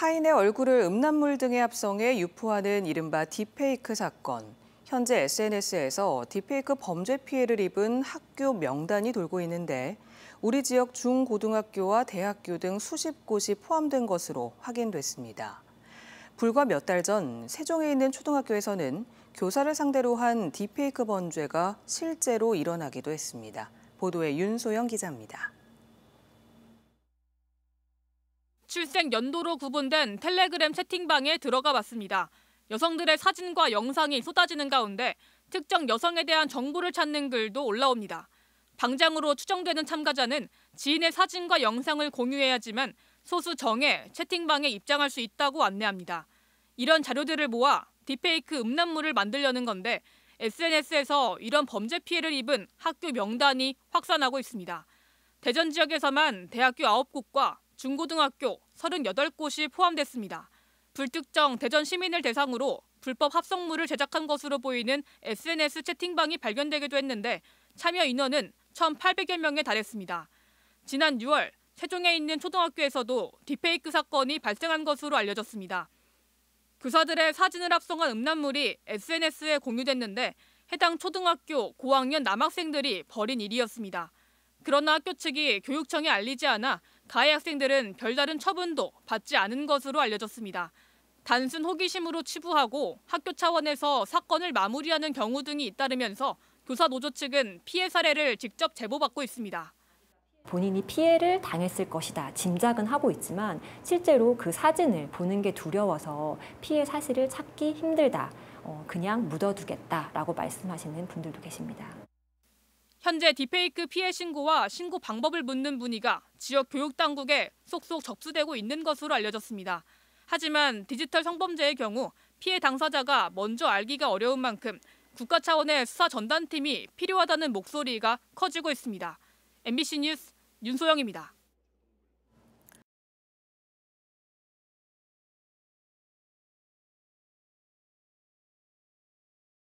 타인의 얼굴을 음란물 등에 합성해 유포하는 이른바 딥페이크 사건. 현재 SNS에서 딥페이크 범죄 피해를 입은 학교 명단이 돌고 있는데 우리 지역 중고등학교와 대학교 등 수십 곳이 포함된 것으로 확인됐습니다. 불과 몇 달 전 세종에 있는 초등학교에서는 교사를 상대로 한 딥페이크 범죄가 실제로 일어나기도 했습니다. 보도에 윤소영 기자입니다. 출생 연도로 구분된 텔레그램 채팅방에 들어가 봤습니다. 여성들의 사진과 영상이 쏟아지는 가운데 특정 여성에 대한 정보를 찾는 글도 올라옵니다. 방장으로 추정되는 참가자는 지인의 사진과 영상을 공유해야지만 소수 정해 채팅방에 입장할 수 있다고 안내합니다. 이런 자료들을 모아 딥페이크 음란물을 만들려는 건데 SNS에서 이런 범죄 피해를 입은 학교 명단이 확산하고 있습니다. 대전 지역에서만 대학교 9곳과 중고등학교 38곳이 포함됐습니다. 불특정 대전 시민을 대상으로 불법 합성물을 제작한 것으로 보이는 SNS 채팅방이 발견되기도 했는데 참여 인원은 1,800여 명에 달했습니다. 지난 6월 세종에 있는 초등학교에서도 디페이크 사건이 발생한 것으로 알려졌습니다. 교사들의 사진을 합성한 음란물이 SNS에 공유됐는데 해당 초등학교 고학년 남학생들이 벌인 일이었습니다. 그러나 학교 측이 교육청에 알리지 않아 가해 학생들은 별다른 처분도 받지 않은 것으로 알려졌습니다. 단순 호기심으로 치부하고 학교 차원에서 사건을 마무리하는 경우 등이 잇따르면서 교사 노조 측은 피해 사례를 직접 제보받고 있습니다. 본인이 피해를 당했을 것이다 짐작은 하고 있지만 실제로 그 사진을 보는 게 두려워서 피해 사실을 찾기 힘들다. 어, 그냥 묻어두겠다라고 말씀하시는 분들도 계십니다. 현재 디페이크 피해 신고와 신고 방법을 묻는 문의가 지역 교육 당국에 속속 접수되고 있는 것으로 알려졌습니다. 하지만 디지털 성범죄의 경우 피해 당사자가 먼저 알기가 어려운 만큼 국가 차원의 수사 전담팀이 필요하다는 목소리가 커지고 있습니다. MBC 뉴스 윤소영입니다.